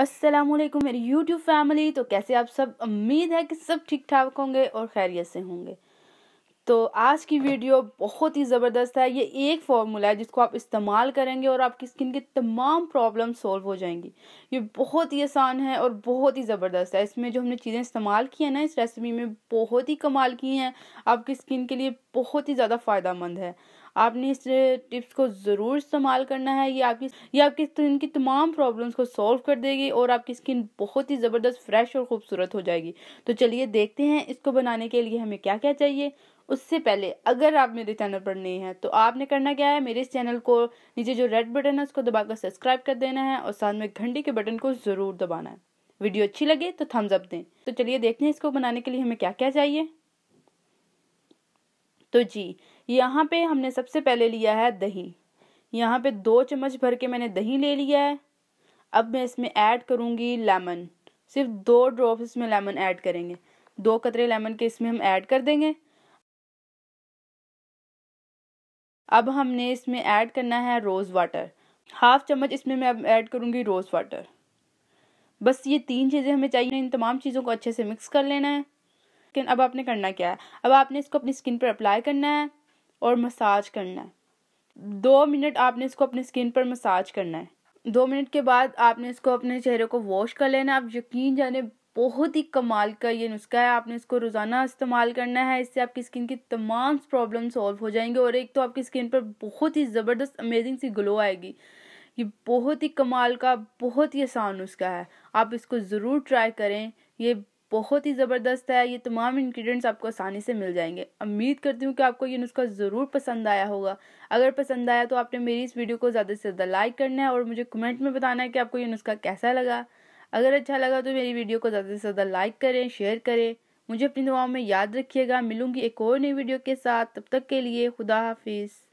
अस्सलाम वालेकुम मेरी यूट्यूब फैमिली तो कैसे आप सब उम्मीद है कि सब ठीक ठाक होंगे और खैरियत से होंगे तो आज की वीडियो बहुत ही ज़बरदस्त है ये एक फार्मूला है जिसको आप इस्तेमाल करेंगे और आपकी स्किन की तमाम प्रॉब्लम सॉल्व हो जाएंगी ये बहुत ही आसान है और बहुत ही ज़बरदस्त है इसमें जो हमने चीज़ें इस्तेमाल की हैं ना इस रेसिपी में बहुत ही कमाल की हैं आपकी स्किन के लिए बहुत ही ज़्यादा फ़ायदा मंद है आपने इस टिप्स को ज़रूर इस्तेमाल करना है ये आपकी ये आपकी स्किन की तमाम प्रॉब्लम्स को सॉल्व कर देगी और आपकी स्किन बहुत ही ज़बरदस्त फ्रेश और खूबसूरत हो जाएगी तो चलिए देखते हैं इसको बनाने के लिए हमें क्या क्या चाहिए उससे पहले अगर आप मेरे चैनल पर नहीं हैं तो आपने करना क्या है मेरे इस चैनल को नीचे जो रेड बटन है उसको दबाकर सब्सक्राइब कर देना है और साथ में घंटी के बटन को ज़रूर दबाना है वीडियो अच्छी लगे तो थम्स अप दें तो चलिए देखते हैं इसको बनाने के लिए हमें क्या क्या चाहिए तो जी यहाँ पे हमने सबसे पहले लिया है दही यहाँ पे दो चम्मच भर के मैंने दही ले लिया है अब मैं इसमें ऐड करूँगी लेमन सिर्फ दो ड्रॉप इसमें लेमन ऐड करेंगे दो कतरे लेमन के इसमें हम ऐड कर देंगे अब हमने इसमें ऐड करना है रोज़ वाटर हाफ चम्मच इसमें मैं अब ऐड करूँगी रोज़ वाटर बस ये तीन चीज़ें हमें चाहिए इन तमाम चीज़ों को अच्छे से मिक्स कर लेना है लेकिन अब आपने करना क्या है अब आपने इसको अपनी स्किन पर अप्लाई करना है और मसाज करना है दो मिनट आपने इसको अपनी स्किन पर मसाज करना है दो मिनट के बाद आपने इसको अपने चेहरे को वॉश कर लेना आप यकीन जाने बहुत ही कमाल का ये नुस्खा है आपने इसको रोज़ाना इस्तेमाल करना है इससे आपकी स्किन की तमाम प्रॉब्लम सॉल्व हो जाएंगे और एक तो आपकी स्किन पर बहुत ही ज़बरदस्त अमेजिंग सी ग्लो आएगी ये बहुत ही कमाल का बहुत ही आसान नुस्खा है आप इसको ज़रूर ट्राई करें ये बहुत ही ज़बरदस्त है ये तमाम इन्ग्रीडियंट्स आपको आसानी से मिल जाएंगे उम्मीद करती हूँ कि आपको ये नुस्खा ज़रूर पसंद आया होगा अगर पसंद आया तो आपने मेरी इस वीडियो को ज़्यादा से ज़्यादा लाइक करना है और मुझे कमेंट में बताना है कि आपको ये नुस्खा कैसा लगा अगर अच्छा लगा तो मेरी वीडियो को ज़्यादा से ज़्यादा लाइक करें शेयर करें मुझे अपनी दुआओं में याद रखिएगा मिलूंगी एक और नई वीडियो के साथ तब तक के लिए खुदा हाफिज़